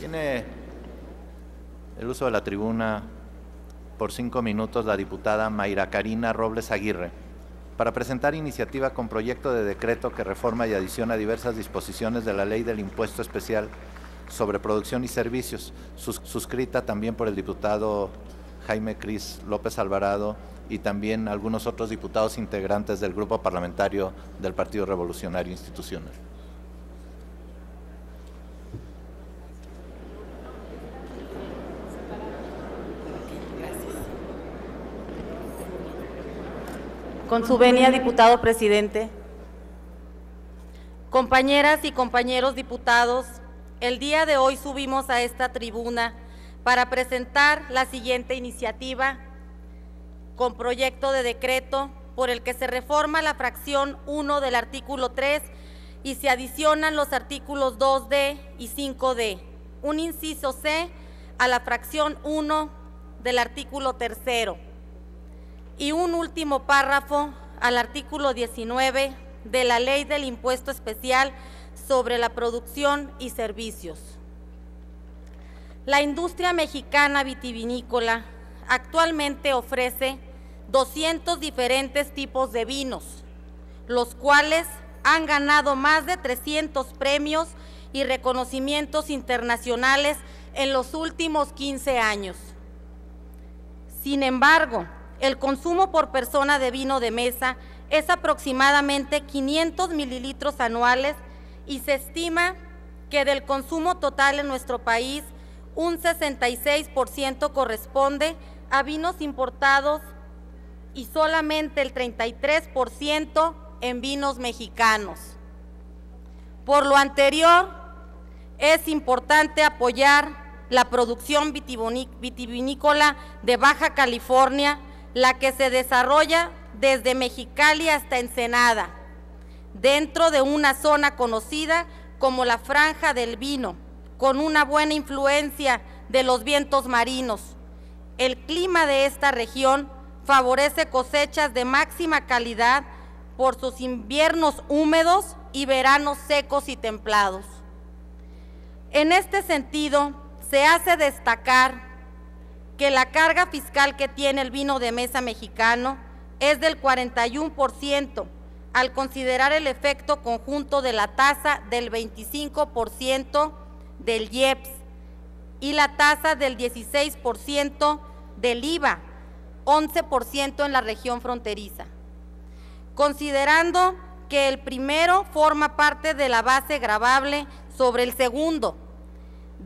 Tiene el uso de la tribuna por cinco minutos la diputada Mayra Karina Robles Aguirre para presentar iniciativa con proyecto de decreto que reforma y adiciona diversas disposiciones de la ley del impuesto especial sobre producción y servicios, suscrita también por el diputado Jaime Cris López Alvarado y también algunos otros diputados integrantes del grupo parlamentario del Partido Revolucionario Institucional. Con su venia, diputado presidente. Compañeras y compañeros diputados, el día de hoy subimos a esta tribuna para presentar la siguiente iniciativa con proyecto de decreto por el que se reforma la fracción 1 del artículo 3 y se adicionan los artículos 2D y 5D, un inciso C a la fracción 1 del artículo 3 y un último párrafo al artículo 19 de la Ley del Impuesto Especial sobre la Producción y Servicios. La industria mexicana vitivinícola actualmente ofrece 200 diferentes tipos de vinos, los cuales han ganado más de 300 premios y reconocimientos internacionales en los últimos 15 años. Sin embargo, el consumo por persona de vino de mesa es aproximadamente 500 mililitros anuales y se estima que del consumo total en nuestro país, un 66% corresponde a vinos importados y solamente el 33% en vinos mexicanos. Por lo anterior, es importante apoyar la producción vitivinícola de Baja California la que se desarrolla desde Mexicali hasta Ensenada, dentro de una zona conocida como la Franja del Vino, con una buena influencia de los vientos marinos. El clima de esta región favorece cosechas de máxima calidad por sus inviernos húmedos y veranos secos y templados. En este sentido, se hace destacar que la carga fiscal que tiene el vino de mesa mexicano es del 41% al considerar el efecto conjunto de la tasa del 25% del IEPS y la tasa del 16% del IVA, 11% en la región fronteriza. Considerando que el primero forma parte de la base gravable sobre el segundo,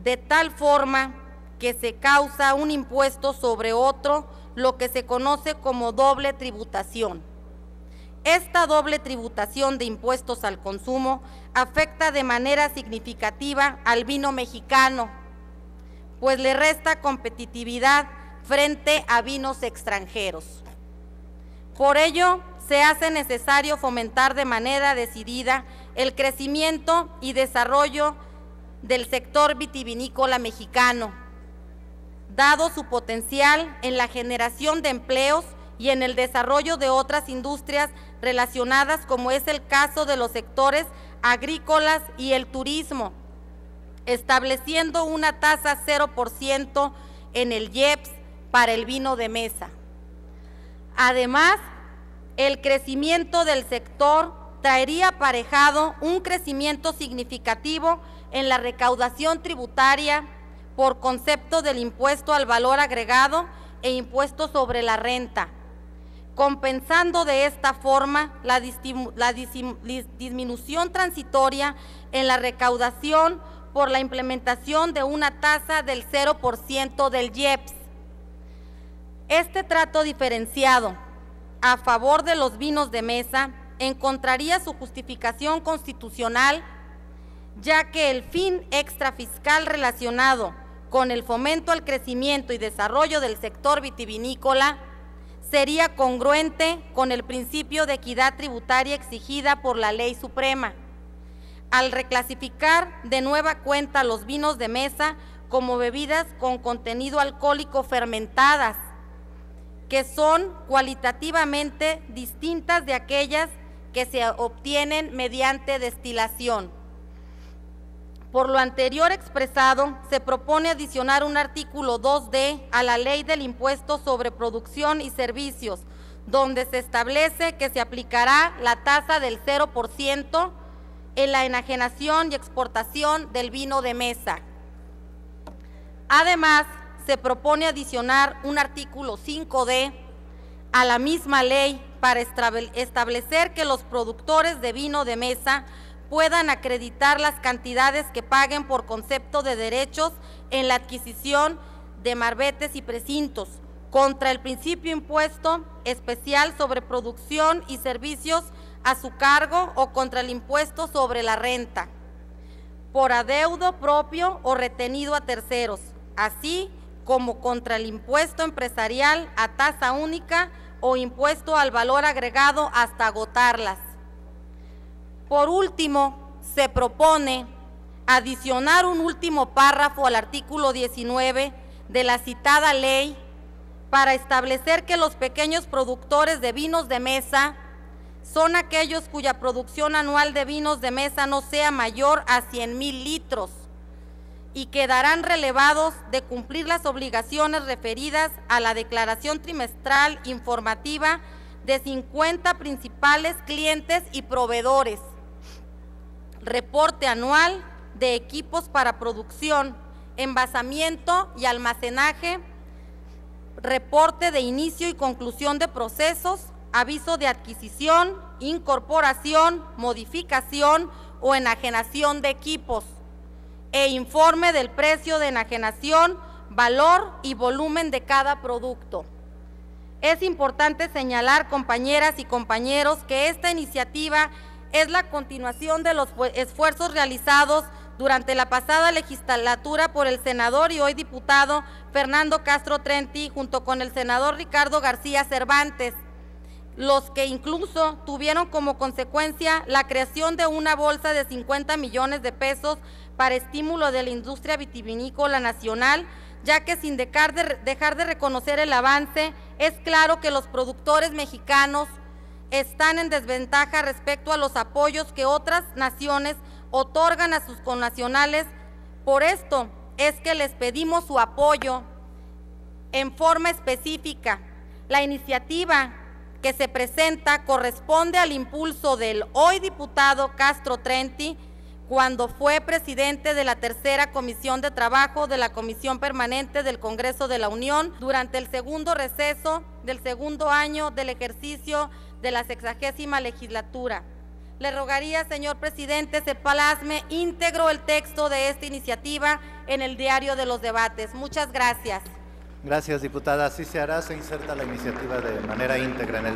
de tal forma que se causa un impuesto sobre otro, lo que se conoce como doble tributación. Esta doble tributación de impuestos al consumo afecta de manera significativa al vino mexicano, pues le resta competitividad frente a vinos extranjeros. Por ello, se hace necesario fomentar de manera decidida el crecimiento y desarrollo del sector vitivinícola mexicano dado su potencial en la generación de empleos y en el desarrollo de otras industrias relacionadas, como es el caso de los sectores agrícolas y el turismo, estableciendo una tasa 0% en el IEPS para el vino de mesa. Además, el crecimiento del sector traería aparejado un crecimiento significativo en la recaudación tributaria por concepto del impuesto al valor agregado e impuesto sobre la renta, compensando de esta forma la, disminución transitoria en la recaudación por la implementación de una tasa del 0% del IEPS. Este trato diferenciado a favor de los vinos de mesa encontraría su justificación constitucional, ya que el fin extrafiscal relacionado con el fomento al crecimiento y desarrollo del sector vitivinícola sería congruente con el principio de equidad tributaria exigida por la Ley Suprema, al reclasificar de nueva cuenta los vinos de mesa como bebidas con contenido alcohólico fermentadas, que son cualitativamente distintas de aquellas que se obtienen mediante destilación. Por lo anterior expresado, se propone adicionar un artículo 2D a la Ley del Impuesto sobre Producción y Servicios, donde se establece que se aplicará la tasa del 0% en la enajenación y exportación del vino de mesa. Además, se propone adicionar un artículo 5D a la misma ley para establecer que los productores de vino de mesa puedan acreditar las cantidades que paguen por concepto de derechos en la adquisición de marbetes y precintos, contra el principio impuesto especial sobre producción y servicios a su cargo o contra el impuesto sobre la renta, por adeudo propio o retenido a terceros, así como contra el impuesto empresarial a tasa única o impuesto al valor agregado hasta agotarlas. Por último, se propone adicionar un último párrafo al artículo 19 de la citada ley para establecer que los pequeños productores de vinos de mesa son aquellos cuya producción anual de vinos de mesa no sea mayor a 100 mil litros y quedarán relevados de cumplir las obligaciones referidas a la declaración trimestral informativa de 50 principales clientes y proveedores reporte anual de equipos para producción, envasamiento y almacenaje, reporte de inicio y conclusión de procesos, aviso de adquisición, incorporación, modificación o enajenación de equipos e informe del precio de enajenación, valor y volumen de cada producto. Es importante señalar, compañeras y compañeros, que esta iniciativa es la continuación de los esfuerzos realizados durante la pasada legislatura por el senador y hoy diputado Fernando Castro Trenti junto con el senador Ricardo García Cervantes, los que incluso tuvieron como consecuencia la creación de una bolsa de 50 millones de pesos para estímulo de la industria vitivinícola nacional, ya que sin dejar de, reconocer el avance, es claro que los productores mexicanos están en desventaja respecto a los apoyos que otras naciones otorgan a sus connacionales. Por esto es que les pedimos su apoyo en forma específica. La iniciativa que se presenta corresponde al impulso del hoy diputado Castro Trenti cuando fue presidente de la tercera comisión de trabajo de la Comisión Permanente del Congreso de la Unión durante el segundo receso del segundo año del ejercicio de la sexagésima legislatura. Le rogaría, señor presidente, se plasme íntegro el texto de esta iniciativa en el diario de los debates. Muchas gracias. Gracias, diputada. Así se hará, se inserta la iniciativa de manera íntegra en el